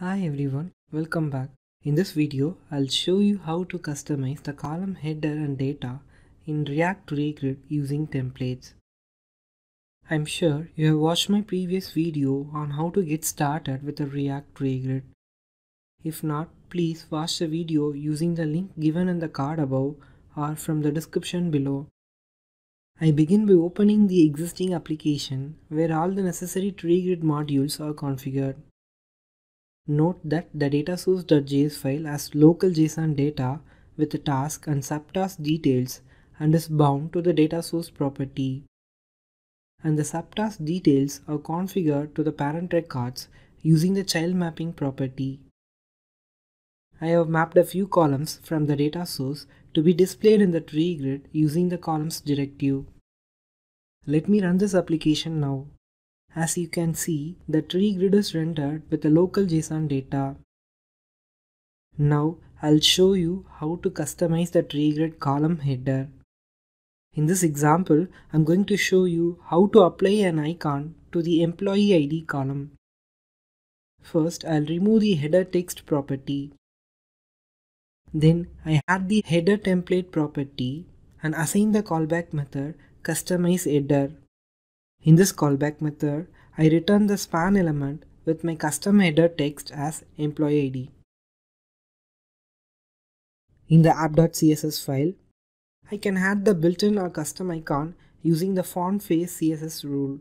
Hi everyone, welcome back. In this video, I'll show you how to customize the column header and data in React to Regrid using templates. I'm sure you have watched my previous video on how to get started with a React to Regrid. If not, please watch the video using the link given in the card above or from the description below. I begin by opening the existing application where all the necessary Tree Grid modules are configured. Note that the data file has local JSON data with the task and subtask details and is bound to the data source property. And the subtask details are configured to the parent records using the child mapping property. I have mapped a few columns from the data source to be displayed in the tree grid using the columns directive. Let me run this application now. As you can see, the tree grid is rendered with the local JSON data. Now, I'll show you how to customize the tree grid column header. In this example, I'm going to show you how to apply an icon to the employee ID column. First, I'll remove the header text property. Then I add the header template property and assign the callback method customize header. In this callback method, I return the span element with my custom header text as employee ID. In the app.css file, I can add the built-in or custom icon using the font face CSS rule.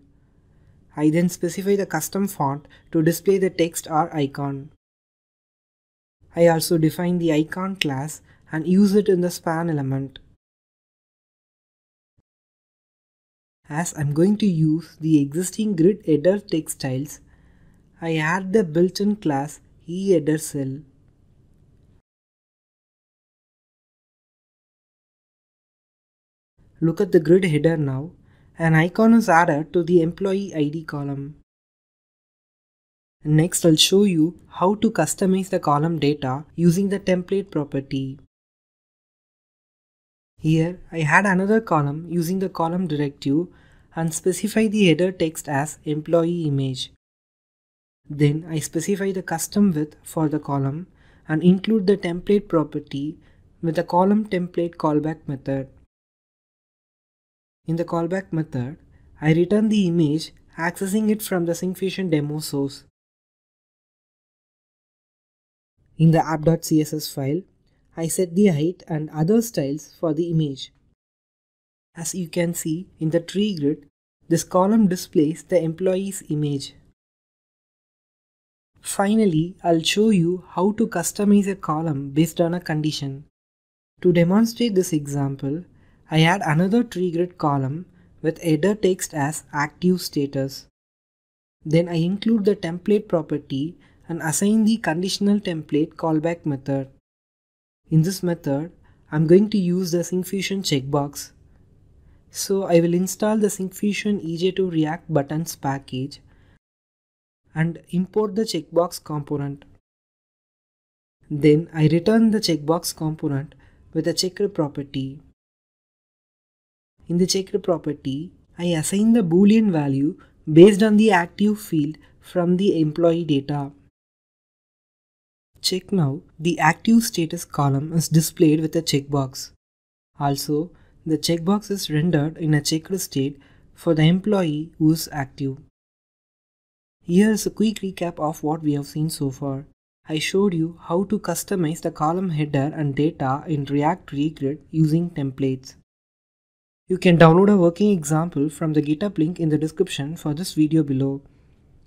I then specify the custom font to display the text or icon. I also define the icon class and use it in the span element. as I'm going to use the existing grid header textiles, I add the built-in class eHeader cell. Look at the grid header now. An icon is added to the employee ID column. Next I'll show you how to customize the column data using the template property. Here I had another column using the column directive and specify the header text as employee image. Then I specify the custom width for the column and include the template property with the column template callback method. In the callback method, I return the image accessing it from the syncfusion demo source. In the app.css file, I set the height and other styles for the image. As you can see in the tree grid, this column displays the employee's image. Finally, I'll show you how to customize a column based on a condition. To demonstrate this example, I add another tree grid column with header text as active status. Then I include the template property and assign the conditional template callback method. In this method, I'm going to use the syncfusion checkbox so I will install the Syncfusion EJ2 React buttons package and import the checkbox component. Then I return the checkbox component with a checker property. In the checker property, I assign the boolean value based on the active field from the employee data. Check now, the active status column is displayed with a checkbox. Also, the checkbox is rendered in a checked state for the employee who is active. Here is a quick recap of what we have seen so far. I showed you how to customize the column header and data in React Regrid using templates. You can download a working example from the GitHub link in the description for this video below.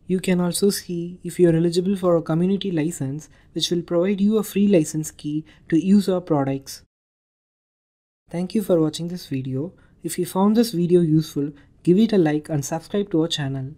You can also see if you are eligible for a community license which will provide you a free license key to use our products. Thank you for watching this video. If you found this video useful, give it a like and subscribe to our channel.